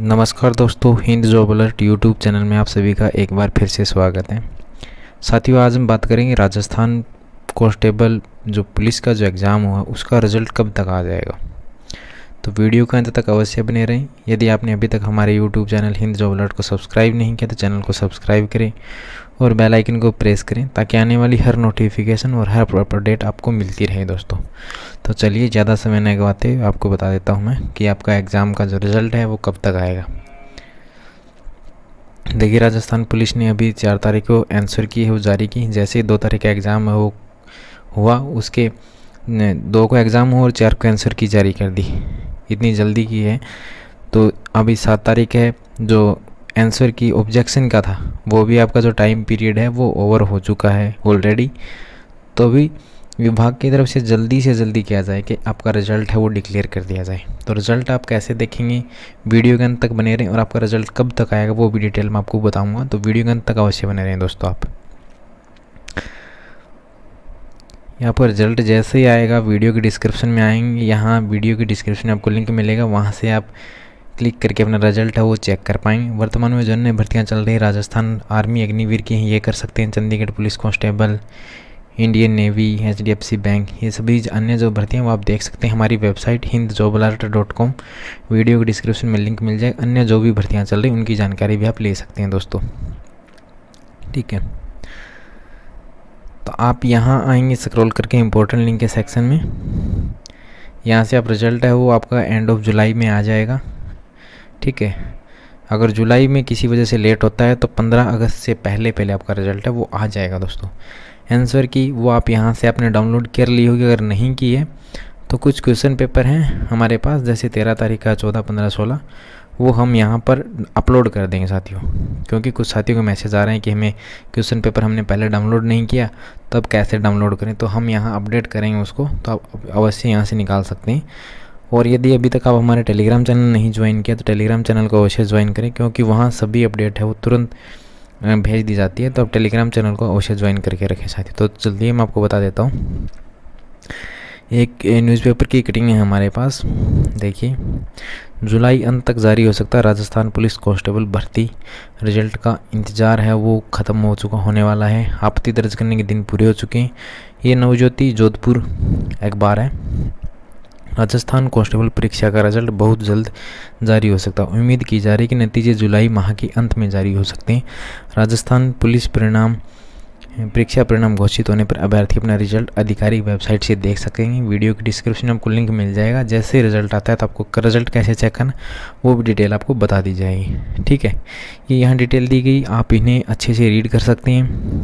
नमस्कार दोस्तों Hind job alert YouTube channel में आप सभी का एक बार फिर से स्वागत है साथियों आज हम बात करेंगे राजस्थान कॉन्स्टेबल जो पुलिस का जो एग्ज़ाम हुआ उसका रिज़ल्ट कब तक आ जाएगा तो वीडियो का अंत तक अवश्य बने रहें यदि आपने अभी तक हमारे YouTube channel Hind job alert को सब्सक्राइब नहीं किया तो चैनल को सब्सक्राइब करें और बेल आइकन को प्रेस करें ताकि आने वाली हर नोटिफिकेशन और हर अपडेट आपको मिलती रहे दोस्तों तो चलिए ज़्यादा समय नहीं गवाते आपको बता देता हूँ मैं कि आपका एग्ज़ाम का जो रिज़ल्ट है वो कब तक आएगा देखिए राजस्थान पुलिस ने अभी चार तारीख को आंसर की है वो जारी की जैसे दो तारीख का एग्ज़ाम हो हुआ उसके दो को एग्ज़ाम हुआ और चार को आंसर की जारी कर दी इतनी जल्दी की है तो अभी सात तारीख है जो आंसर की ऑब्जेक्शन का था वो भी आपका जो टाइम पीरियड है वो ओवर हो चुका है ऑलरेडी तो भी विभाग की तरफ से जल्दी से जल्दी किया जाए कि आपका रिजल्ट है वो डिक्लेयर कर दिया जाए तो रिजल्ट आप कैसे देखेंगे वीडियो के अंत तक बने रहें और आपका रिजल्ट कब तक आएगा वो भी डिटेल में आपको बताऊंगा तो वीडियो के अंत तक अवश्य बने रहें दोस्तों आप यहाँ पर रिजल्ट जैसे ही आएगा वीडियो के डिस्क्रिप्शन में आएंगे यहाँ वीडियो के डिस्क्रिप्शन में आपको लिंक मिलेगा वहाँ से आप क्लिक करके अपना रिजल्ट है वो चेक कर पाएंगे वर्तमान में जो अन्य भर्तियाँ चल रही है राजस्थान आर्मी अग्निवीर की हैं ये कर सकते हैं Chandigarh police constable Indian navy H bank ये सभी अन्य जो भर्ती हैं वो आप देख सकते हैं हमारी website Hind job alert dot com video के डिस्क्रिप्शन में लिंक मिल जाए अन्य जो भी भर्तियाँ चल रही उनकी जानकारी भी आप ले सकते हैं दोस्तों ठीक है तो आप यहाँ आएंगे स्क्रॉल करके इम्पोर्टेंट लिंक के सेक्शन में यहाँ से आप रिजल्ट है वो आपका एंड ऑफ जुलाई में आ जाएगा ठीक है अगर जुलाई में किसी वजह से लेट होता है तो 15 अगस्त से पहले पहले आपका रिजल्ट है वो आ जाएगा दोस्तों आंसर की वो आप यहाँ से आपने डाउनलोड कर ली होगी अगर नहीं की है तो कुछ क्वेश्चन पेपर हैं हमारे पास जैसे तेरह तारीख का चौदह पंद्रह सोलह वो हम यहाँ पर अपलोड कर देंगे साथियों क्योंकि कुछ साथियों को मैसेज आ रहे हैं कि हमें क्वेश्चन पेपर हमने पहले डाउनलोड नहीं किया तब तो कैसे डाउनलोड करें तो हम यहाँ अपडेट करेंगे उसको तो आप अवश्य यहाँ से निकाल सकते हैं और यदि अभी तक आप हमारे टेलीग्राम चैनल नहीं ज्वाइन किया तो टेलीग्राम चैनल को अवश्य ज्वाइन करें क्योंकि वहाँ सभी अपडेट है वो तुरंत भेज दी जाती है तो आप टेलीग्राम चैनल को अवश्य ज्वाइन करके रखें साथी तो जल्दी मैं आपको बता देता हूँ एक न्यूज़पेपर की कटिंग है हमारे पास देखिए जुलाई अंत तक जारी हो सकता है राजस्थान पुलिस कांस्टेबल भर्ती रिजल्ट का इंतज़ार है वो ख़त्म हो चुका होने वाला है आपत्ति दर्ज करने के दिन पूरे हो चुके हैं ये नवज्योति जोधपुर अखबार है राजस्थान कांस्टेबल परीक्षा का रिजल्ट बहुत जल्द जारी हो सकता है उम्मीद की जा रही है कि नतीजे जुलाई माह के अंत में जारी हो सकते हैं राजस्थान पुलिस परिणाम परीक्षा परिणाम घोषित होने पर अभ्यर्थी अपना रिजल्ट आधिकारिक वेबसाइट से देख सकेंगे वीडियो के डिस्क्रिप्शन में आपको लिंक मिल जाएगा जैसे रिजल्ट आता है तो आपको रिजल्ट कैसे चेक करना वो भी डिटेल आपको बता दी जाएगी ठीक है ये यहाँ डिटेल दी गई आप इन्हें अच्छे से रीड कर सकते हैं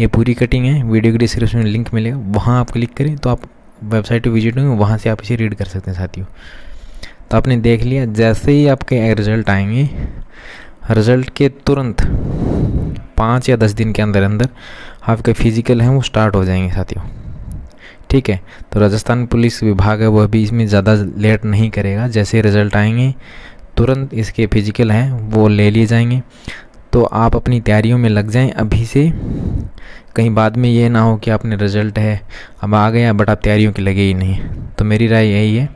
ये पूरी कटिंग है वीडियो के डिस्क्रिप्शन में लिंक मिलेगा वहाँ आप क्लिक करें तो आप वेबसाइट पर विजिट होंगे वहाँ से आप इसे रीड कर सकते हैं साथियों तो आपने देख लिया जैसे ही आपके रिजल्ट आएंगे रिजल्ट के तुरंत पाँच या दस दिन के अंदर अंदर आपके फिजिकल हैं वो स्टार्ट हो जाएंगे साथियों ठीक है तो राजस्थान पुलिस विभाग है वो अभी इसमें ज़्यादा लेट नहीं करेगा जैसे रिज़ल्ट आएंगे तुरंत इसके फिजिकल हैं वो ले लिए जाएंगे तो आप अपनी तैयारियों में लग जाएं अभी से कहीं बाद में ये ना हो कि आपने रिज़ल्ट है अब आ गया बट आप तैयारियों के लगे ही नहीं तो मेरी राय यही है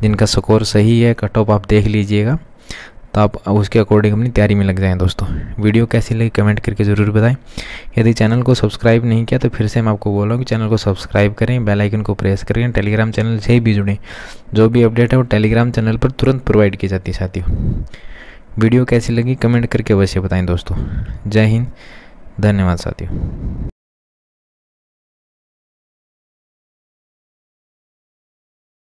जिनका स्कोर सही है कट ऑफ आप देख लीजिएगा तो आप उसके अकॉर्डिंग अपनी तैयारी में लग जाएँ दोस्तों वीडियो कैसी लगी कमेंट करके ज़रूर बताएं यदि चैनल को सब्सक्राइब नहीं किया तो फिर से मैं आपको बोल रहा हूँ कि चैनल को सब्सक्राइब करें बेल आइकन को प्रेस करें टेलीग्राम चैनल से ही भी जुड़ें जो भी अपडेट है वो टेलीग्राम चैनल पर तुरंत प्रोवाइड की जाती है साथियों वीडियो कैसी लगी कमेंट करके अवश्य बताएँ दोस्तों जय हिंद धन्यवाद साथियों